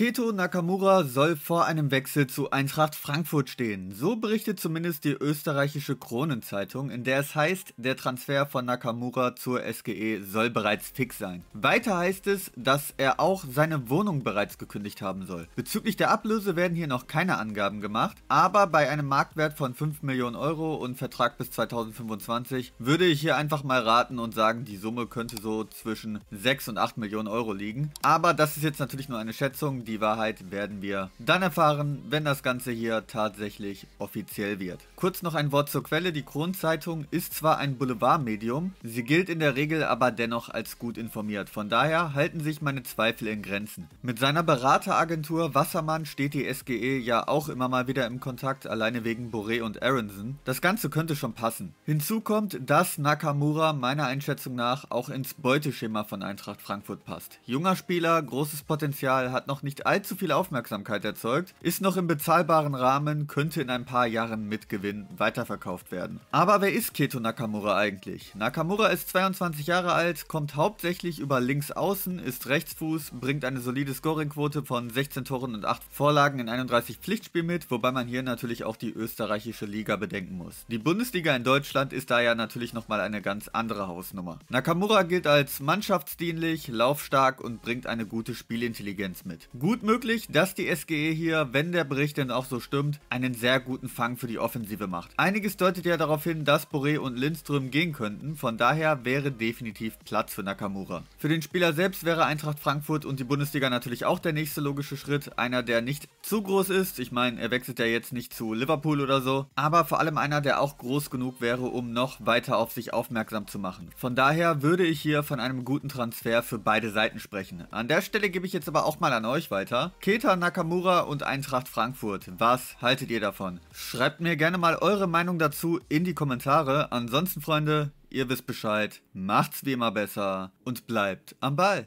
Keto Nakamura soll vor einem Wechsel zu Eintracht Frankfurt stehen. So berichtet zumindest die österreichische Kronenzeitung, in der es heißt, der Transfer von Nakamura zur SGE soll bereits fix sein. Weiter heißt es, dass er auch seine Wohnung bereits gekündigt haben soll. Bezüglich der Ablöse werden hier noch keine Angaben gemacht, aber bei einem Marktwert von 5 Millionen Euro und Vertrag bis 2025 würde ich hier einfach mal raten und sagen, die Summe könnte so zwischen 6 und 8 Millionen Euro liegen. Aber das ist jetzt natürlich nur eine Schätzung, die die Wahrheit werden wir dann erfahren, wenn das Ganze hier tatsächlich offiziell wird. Kurz noch ein Wort zur Quelle. Die Kronzeitung ist zwar ein Boulevardmedium, sie gilt in der Regel aber dennoch als gut informiert. Von daher halten sich meine Zweifel in Grenzen. Mit seiner Berateragentur Wassermann steht die SGE ja auch immer mal wieder im Kontakt, alleine wegen Boré und Aronson. Das Ganze könnte schon passen. Hinzu kommt, dass Nakamura meiner Einschätzung nach auch ins Beuteschema von Eintracht Frankfurt passt. Junger Spieler, großes Potenzial, hat noch nicht nicht allzu viel Aufmerksamkeit erzeugt, ist noch im bezahlbaren Rahmen, könnte in ein paar Jahren mit Gewinn weiterverkauft werden. Aber wer ist Keto Nakamura eigentlich? Nakamura ist 22 Jahre alt, kommt hauptsächlich über links außen, ist Rechtsfuß, bringt eine solide Scoringquote von 16 Toren und 8 Vorlagen in 31 Pflichtspielen mit, wobei man hier natürlich auch die österreichische Liga bedenken muss. Die Bundesliga in Deutschland ist da ja natürlich nochmal eine ganz andere Hausnummer. Nakamura gilt als mannschaftsdienlich, laufstark und bringt eine gute Spielintelligenz mit gut möglich, dass die SGE hier, wenn der Bericht denn auch so stimmt, einen sehr guten Fang für die Offensive macht. Einiges deutet ja darauf hin, dass Boré und Lindström gehen könnten, von daher wäre definitiv Platz für Nakamura. Für den Spieler selbst wäre Eintracht Frankfurt und die Bundesliga natürlich auch der nächste logische Schritt, einer der nicht zu groß ist, ich meine, er wechselt ja jetzt nicht zu Liverpool oder so, aber vor allem einer, der auch groß genug wäre, um noch weiter auf sich aufmerksam zu machen. Von daher würde ich hier von einem guten Transfer für beide Seiten sprechen. An der Stelle gebe ich jetzt aber auch mal an euch, weiter. Keta Nakamura und Eintracht Frankfurt. Was haltet ihr davon? Schreibt mir gerne mal eure Meinung dazu in die Kommentare. Ansonsten, Freunde, ihr wisst Bescheid. Macht's wie immer besser und bleibt am Ball.